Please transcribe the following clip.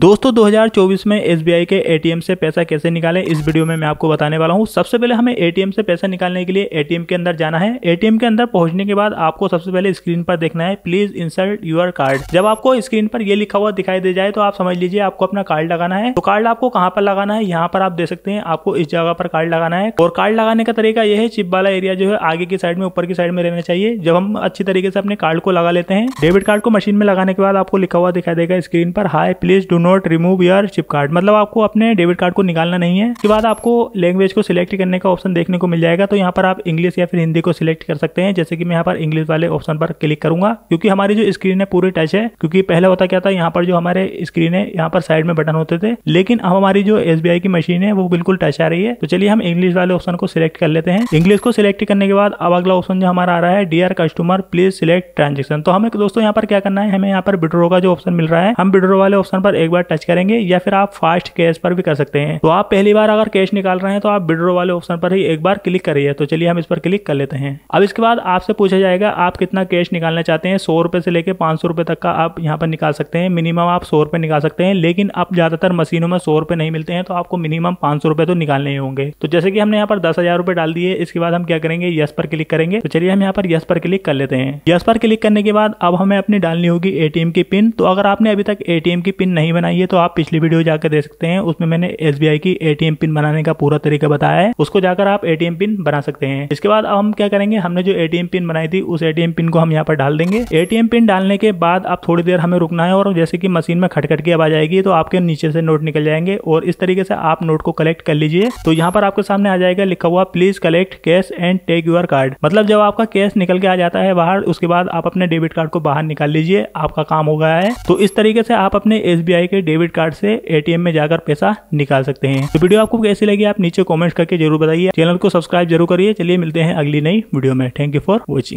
दोस्तों 2024 में एसबीआई के एटीएम से पैसा कैसे निकालें इस वीडियो में मैं आपको बताने वाला हूं सबसे पहले हमें एटीएम से पैसा निकालने के लिए एटीएम के अंदर जाना है एटीएम के अंदर पहुंचने के बाद आपको सबसे पहले स्क्रीन पर देखना है प्लीज इंसर्ट यूर कार्ड जब आपको स्क्रीन पर ये लिखा हुआ दिखाई दे जाए तो आप समझ लीजिए आपको अपना कार्ड लगाना है तो कार्ड आपको कहाँ पर लगाना है यहाँ पर आप देख सकते हैं आपको इस जगह पर कार्ड लगाना है और कार्ड लगाने का तरीका यह है चिप वाला एरिया जो है आगे की साइड में ऊपर की साइड में रहना चाहिए जब हम अच्छी तरीके से अपने कार्ड को लगा लेते हैं डेबिट कार्ड को मशीन में लगाने के बाद आपको लिखा हुआ दिखाई देगा स्क्रीन पर हाई please do not remove your chip card मतलब आपको अपने डेबिट कार्ड को निकालना नहीं है इसके बाद आपको लैंग्वेज को सिलेक्ट करने का ऑप्शन देखने को मिल जाएगा तो यहाँ पर आप इंग्लिश या फिर हिंदी को सिलेक्ट कर सकते हैं जैसे कि मैं यहाँ पर इंग्लिश वाले ऑप्शन पर क्लिक करूंगा क्योंकि हमारी जो स्क्रीन है पूरी टच है क्योंकि पहले होता क्या था यहाँ पर जो हमारे स्क्रीन है यहाँ पर साइड में बटन होते थे लेकिन अब हमारी जो एस की मशीन है वो बिल्कुल टच आ रही है तो चलिए हम इंग्लिश वाले ऑप्शन को सिलेक्ट कर लेते हैं इंग्लिश को सिलेक्ट करने के बाद अब अगला ऑप्शन जो हमारा आ रहा है dear customer please select transaction तो हमें दोस्तों यहाँ पर क्या करना है हमें यहाँ पर विड्रो का जो ऑप्शन मिल रहा है हम विड्रो वाले ऑप्शन पर एक बार टच करेंगे या फिर आप फास्ट कैश पर भी कर सकते हैं तो आप पहली बार अगर कैश निकाल रहे हैं तो आप विड्रो वाले ऑप्शन पर ही एक बार क्लिक करिए तो चलिए हम इस पर क्लिक कर लेते हैं अब इसके बाद आपसे पूछा जाएगा आप कितना कैश निकालना चाहते हैं सौ रुपये से लेकर पांच सौ रुपये तक का आप यहाँ पर निकाल सकते हैं मिनिमम आप सौ रुपये निकाल सकते हैं लेकिन अब ज़्यादातर मशीनों में सौ रुपये नहीं मिलते हैं तो आपको मिनिमम पांच सौ रुपये तो निकालने ही होंगे तो जैसे कि हमने यहाँ पर दस हज़ार रुपये डाल दिए इसके बाद हम क्या करेंगे यस पर क्लिक करेंगे तो चलिए हम यहाँ पर यस पर क्लिक कर लेते हैं यस पर क्लिक करने के बाद अब हमें अपनी डालनी होगी एटीएम की पिन तो अगर आपने अभी तक एटीएम की पिन नहीं बनाई है तो आप पिछली वीडियो जाकर देख सकते हैं उसमें मैंने एस की ए पिन बनाने का पूरा तरीका बताया है उसको जाकर आप एटीएम पिन बना सकते हैं इसके बाद अब हम क्या करेंगे हमने जो ए पिन बनाई थी उस ए पिन को हम यहाँ पर डाल देंगे ए पिन डालने के बाद आप थोड़ी देर हमें रुकना है और जैसे की मशीन में खटखट की आवाज आएगी तो आपके नीचे से नोट निकल जाएंगे और इस तरीके से आप नोट को कलेक्ट कर लीजिए तो यहाँ पर आपके सामने आ जाएगा लिखा हुआ please collect cash and take your card मतलब जब आपका कैश निकल के आ जाता है बाहर उसके बाद आप अपने डेबिट कार्ड को बाहर निकाल लीजिए आपका काम हो गया है तो इस तरीके से आप अपने एस यूपीआई के डेबिट कार्ड से एटीएम में जाकर पैसा निकाल सकते हैं तो वीडियो आपको कैसी लगी आप नीचे कॉमेंट करके जरूर बताइए चैनल को सब्सक्राइब जरूर करिए चलिए मिलते हैं अगली नई वीडियो में थैंक यू फॉर वॉचिंग